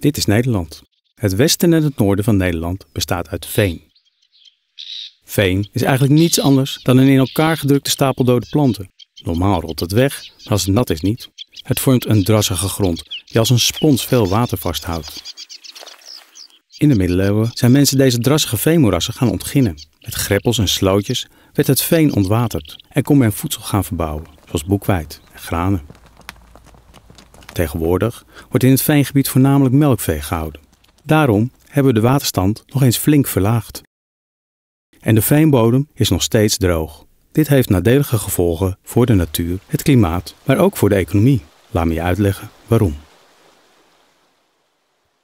Dit is Nederland. Het westen en het noorden van Nederland bestaat uit veen. Veen is eigenlijk niets anders dan een in elkaar gedrukte stapel dode planten. Normaal rolt het weg, maar als het nat is niet. Het vormt een drassige grond die als een spons veel water vasthoudt. In de middeleeuwen zijn mensen deze drassige veenmoerassen gaan ontginnen. Met greppels en slootjes werd het veen ontwaterd en kon men voedsel gaan verbouwen, zoals boekweit en granen. Tegenwoordig wordt in het veengebied voornamelijk melkvee gehouden. Daarom hebben we de waterstand nog eens flink verlaagd. En de veenbodem is nog steeds droog. Dit heeft nadelige gevolgen voor de natuur, het klimaat, maar ook voor de economie. Laat me je uitleggen waarom.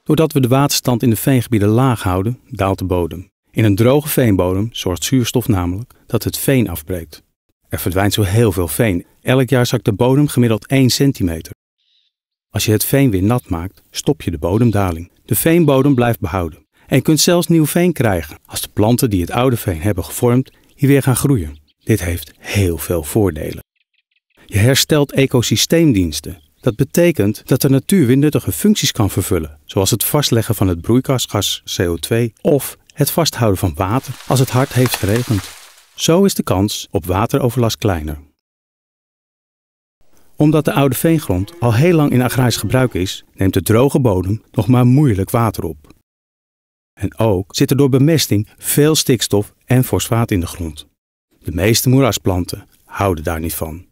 Doordat we de waterstand in de veengebieden laag houden, daalt de bodem. In een droge veenbodem zorgt zuurstof namelijk dat het veen afbreekt. Er verdwijnt zo heel veel veen. Elk jaar zakt de bodem gemiddeld 1 centimeter. Als je het veen weer nat maakt, stop je de bodemdaling. De veenbodem blijft behouden. En je kunt zelfs nieuw veen krijgen als de planten die het oude veen hebben gevormd hier weer gaan groeien. Dit heeft heel veel voordelen. Je herstelt ecosysteemdiensten. Dat betekent dat de natuur weer nuttige functies kan vervullen, zoals het vastleggen van het broeikasgas CO2 of het vasthouden van water als het hard heeft geregend. Zo is de kans op wateroverlast kleiner omdat de oude veengrond al heel lang in agrarisch gebruik is, neemt de droge bodem nog maar moeilijk water op. En ook zit er door bemesting veel stikstof en fosfaat in de grond. De meeste moerasplanten houden daar niet van.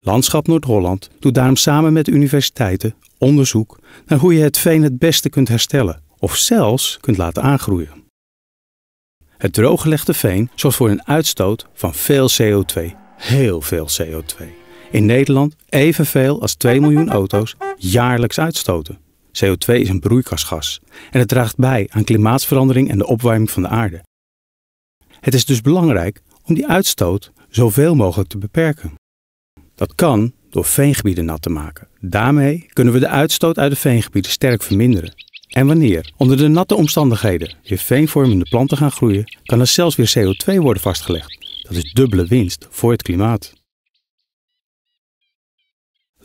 Landschap Noord-Holland doet daarom samen met universiteiten onderzoek naar hoe je het veen het beste kunt herstellen of zelfs kunt laten aangroeien. Het drooggelegde veen zorgt voor een uitstoot van veel CO2, heel veel CO2 in Nederland evenveel als 2 miljoen auto's jaarlijks uitstoten. CO2 is een broeikasgas en het draagt bij aan klimaatverandering en de opwarming van de aarde. Het is dus belangrijk om die uitstoot zoveel mogelijk te beperken. Dat kan door veengebieden nat te maken. Daarmee kunnen we de uitstoot uit de veengebieden sterk verminderen. En wanneer onder de natte omstandigheden weer veenvormende planten gaan groeien, kan er zelfs weer CO2 worden vastgelegd. Dat is dubbele winst voor het klimaat.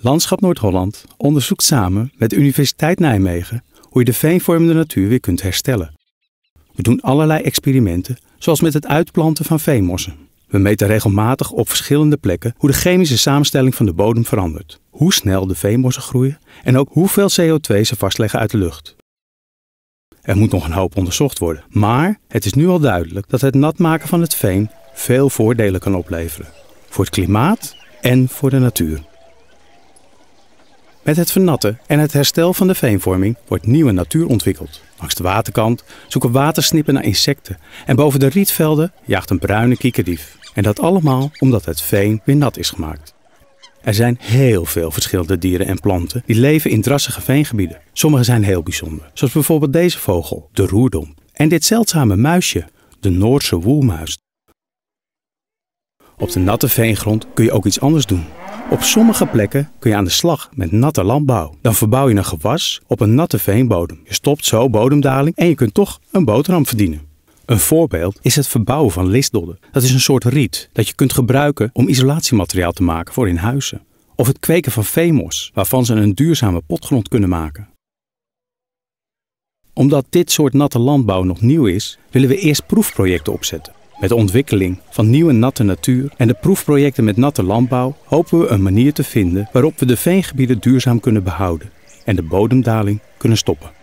Landschap Noord-Holland onderzoekt samen met de Universiteit Nijmegen hoe je de veenvormende natuur weer kunt herstellen. We doen allerlei experimenten, zoals met het uitplanten van veenmossen. We meten regelmatig op verschillende plekken hoe de chemische samenstelling van de bodem verandert, hoe snel de veenmossen groeien en ook hoeveel CO2 ze vastleggen uit de lucht. Er moet nog een hoop onderzocht worden, maar het is nu al duidelijk dat het nat maken van het veen veel voordelen kan opleveren. Voor het klimaat en voor de natuur. Met het vernatten en het herstel van de veenvorming wordt nieuwe natuur ontwikkeld. Langs de waterkant zoeken watersnippen naar insecten en boven de rietvelden jaagt een bruine kiekendief. En dat allemaal omdat het veen weer nat is gemaakt. Er zijn heel veel verschillende dieren en planten die leven in drassige veengebieden. Sommige zijn heel bijzonder, zoals bijvoorbeeld deze vogel, de roerdom. En dit zeldzame muisje, de Noordse woelmuis. Op de natte veengrond kun je ook iets anders doen. Op sommige plekken kun je aan de slag met natte landbouw. Dan verbouw je een gewas op een natte veenbodem. Je stopt zo bodemdaling en je kunt toch een boterham verdienen. Een voorbeeld is het verbouwen van listdodden. Dat is een soort riet dat je kunt gebruiken om isolatiemateriaal te maken voor in huizen. Of het kweken van veemos, waarvan ze een duurzame potgrond kunnen maken. Omdat dit soort natte landbouw nog nieuw is, willen we eerst proefprojecten opzetten. Met de ontwikkeling van nieuwe natte natuur en de proefprojecten met natte landbouw hopen we een manier te vinden waarop we de veengebieden duurzaam kunnen behouden en de bodemdaling kunnen stoppen.